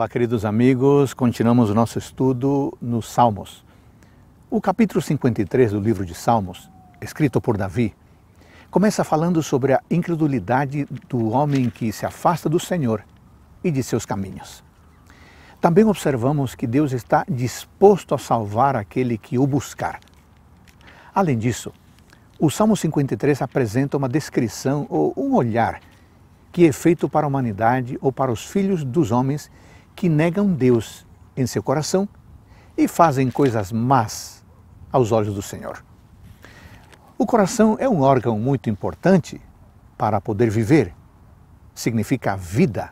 Olá, queridos amigos, continuamos o nosso estudo nos Salmos. O capítulo 53 do livro de Salmos, escrito por Davi, começa falando sobre a incredulidade do homem que se afasta do Senhor e de seus caminhos. Também observamos que Deus está disposto a salvar aquele que o buscar. Além disso, o Salmo 53 apresenta uma descrição ou um olhar que é feito para a humanidade ou para os filhos dos homens que negam Deus em seu coração e fazem coisas más aos olhos do Senhor. O coração é um órgão muito importante para poder viver. Significa vida,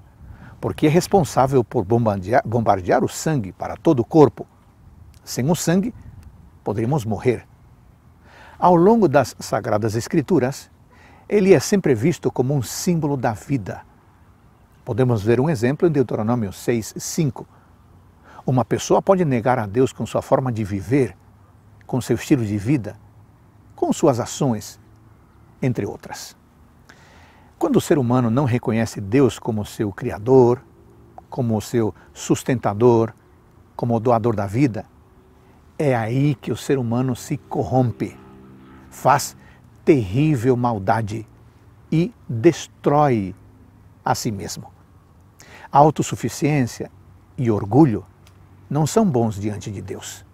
porque é responsável por bombardear, bombardear o sangue para todo o corpo. Sem o sangue, poderíamos morrer. Ao longo das Sagradas Escrituras, ele é sempre visto como um símbolo da vida, Podemos ver um exemplo em Deuteronômio 6, 5. Uma pessoa pode negar a Deus com sua forma de viver, com seu estilo de vida, com suas ações, entre outras. Quando o ser humano não reconhece Deus como seu Criador, como seu sustentador, como o doador da vida, é aí que o ser humano se corrompe, faz terrível maldade e destrói a si mesmo. Autossuficiência e orgulho não são bons diante de Deus.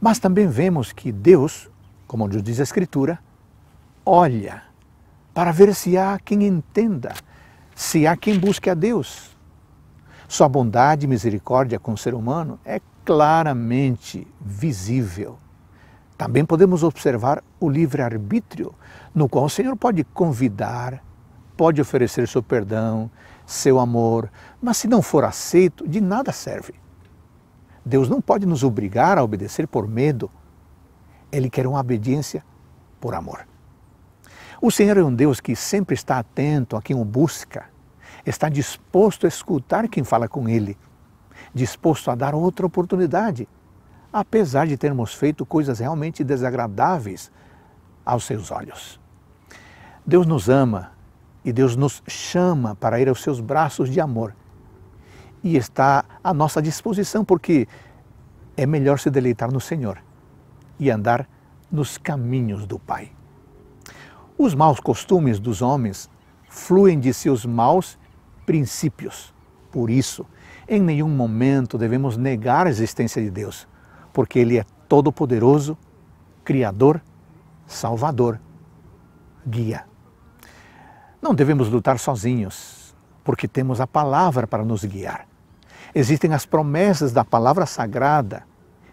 Mas também vemos que Deus, como nos diz a Escritura, olha para ver se há quem entenda, se há quem busque a Deus. Sua bondade e misericórdia com o ser humano é claramente visível. Também podemos observar o livre-arbítrio, no qual o Senhor pode convidar, pode oferecer seu perdão, seu amor, mas se não for aceito, de nada serve. Deus não pode nos obrigar a obedecer por medo. Ele quer uma obediência por amor. O Senhor é um Deus que sempre está atento a quem o busca, está disposto a escutar quem fala com ele, disposto a dar outra oportunidade, apesar de termos feito coisas realmente desagradáveis aos seus olhos. Deus nos ama e Deus nos chama para ir aos seus braços de amor. E está à nossa disposição, porque é melhor se deleitar no Senhor e andar nos caminhos do Pai. Os maus costumes dos homens fluem de seus maus princípios. Por isso, em nenhum momento devemos negar a existência de Deus, porque Ele é todo-poderoso, Criador, Salvador, Guia. Não devemos lutar sozinhos, porque temos a palavra para nos guiar. Existem as promessas da palavra sagrada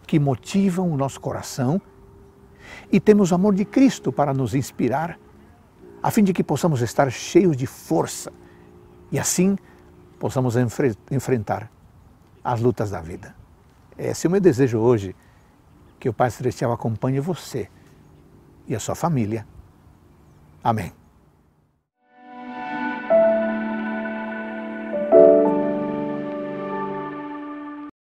que motivam o nosso coração e temos o amor de Cristo para nos inspirar, a fim de que possamos estar cheios de força e assim possamos enfre enfrentar as lutas da vida. Esse é o meu desejo hoje, que o Pai Celestial acompanhe você e a sua família. Amém.